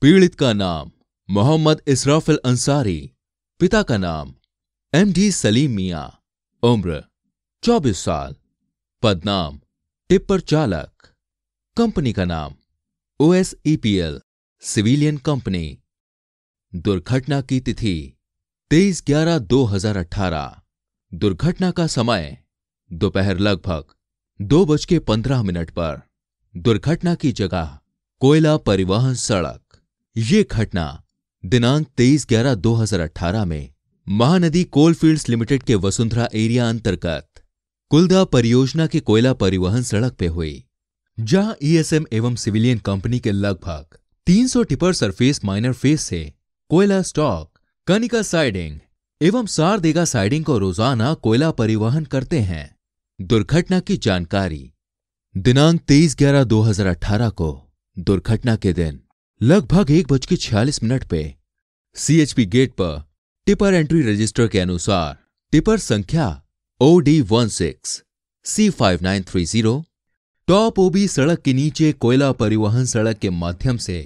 पीड़ित का नाम मोहम्मद इसराफिल अंसारी पिता का नाम एम डी सलीम मिया उम्र 24 साल पदनाम टिप्पर चालक कंपनी का नाम O S E P L civilian company दुर्घटना की तिथि 23 ग्यारह 2018 दुर्घटना का समय दोपहर लगभग दो बज के पंद्रह मिनट पर दुर्घटना की जगह कोयला परिवहन सड़क ये घटना दिनांक 23 ग्यारह 2018 में महानदी कोलफील्ड्स लिमिटेड के वसुंधरा एरिया अंतर्गत कुलदा परियोजना के कोयला परिवहन सड़क पे हुई जहां ईएसएम e एवं सिविलियन कंपनी के लगभग 300 टिपर सरफेस माइनर फेस से कोयला स्टॉक कनिका साइडिंग एवं सारदेगा साइडिंग को रोजाना कोयला परिवहन करते हैं दुर्घटना की जानकारी दिनांक 23 ग्यारह 2018 को दुर्घटना के दिन लगभग एक बज के छियालीस मिनट पे सीएचपी गेट पर टिपर एंट्री रजिस्टर के अनुसार टिपर संख्या O D one six C five nine three zero top OB सड़क के नीचे कोयला परिवहन सड़क के माध्यम से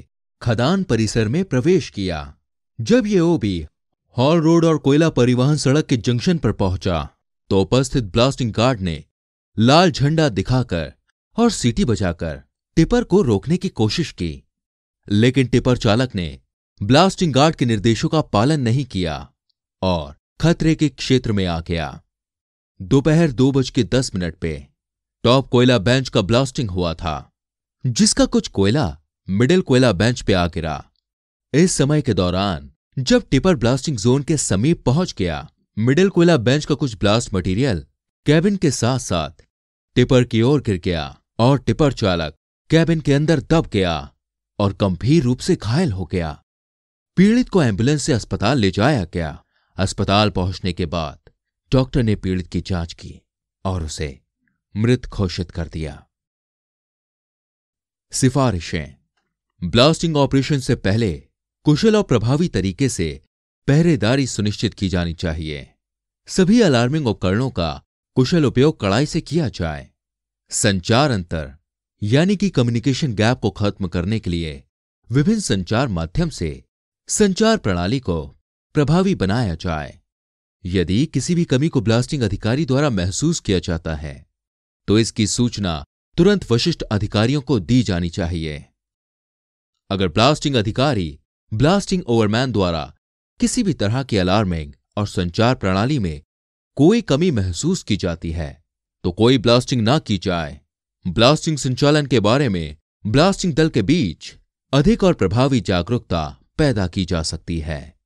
खदान परिसर में प्रवेश किया जब ये ओबी हॉल रोड और कोयला परिवहन सड़क के जंक्शन पर पहुंचा तो उपस्थित ब्लास्टिंग गार्ड ने लाल झंडा दिखाकर और सीटी बजाकर टिपर को रोकने की कोशिश की लेकिन टिपर चालक ने ब्लास्टिंग गार्ड के निर्देशों का पालन नहीं किया और खतरे के क्षेत्र में आ गया दोपहर दो बज के दस मिनट पे टॉप कोयला बेंच का ब्लास्टिंग हुआ था जिसका कुछ कोयला मिडिल कोयला बेंच पे आ गिरा इस समय के दौरान जब टिपर ब्लास्टिंग जोन के समीप पहुंच गया मिडिल कोयला बेंच का कुछ ब्लास्ट मटेरियल कैबिन के साथ साथ टिपर की ओर गिर गया और टिपर चालक कैबिन के अंदर दब गया और गंभीर रूप से घायल हो गया पीड़ित को एम्बुलेंस से अस्पताल ले जाया गया अस्पताल पहुंचने के बाद डॉक्टर ने पीड़ित की जांच की और उसे मृत घोषित कर दिया सिफारिशें ब्लास्टिंग ऑपरेशन से पहले कुशल और प्रभावी तरीके से पहरेदारी सुनिश्चित की जानी चाहिए सभी अलार्मिंग उपकरणों का कुशल उपयोग कड़ाई से किया जाए संचार अंतर यानी कि कम्युनिकेशन गैप को खत्म करने के लिए विभिन्न संचार माध्यम से संचार प्रणाली को प्रभावी बनाया जाए यदि किसी भी कमी को ब्लास्टिंग अधिकारी द्वारा महसूस किया जाता है तो इसकी सूचना तुरंत वशिष्ठ अधिकारियों को दी जानी चाहिए अगर ब्लास्टिंग अधिकारी ब्लास्टिंग ओवरमैन द्वारा किसी भी तरह की अलार्मिंग और संचार प्रणाली में कोई कमी महसूस की जाती है तो कोई ब्लास्टिंग ना की जाए ब्लास्टिंग संचालन के बारे में ब्लास्टिंग दल के बीच अधिक और प्रभावी जागरूकता पैदा की जा सकती है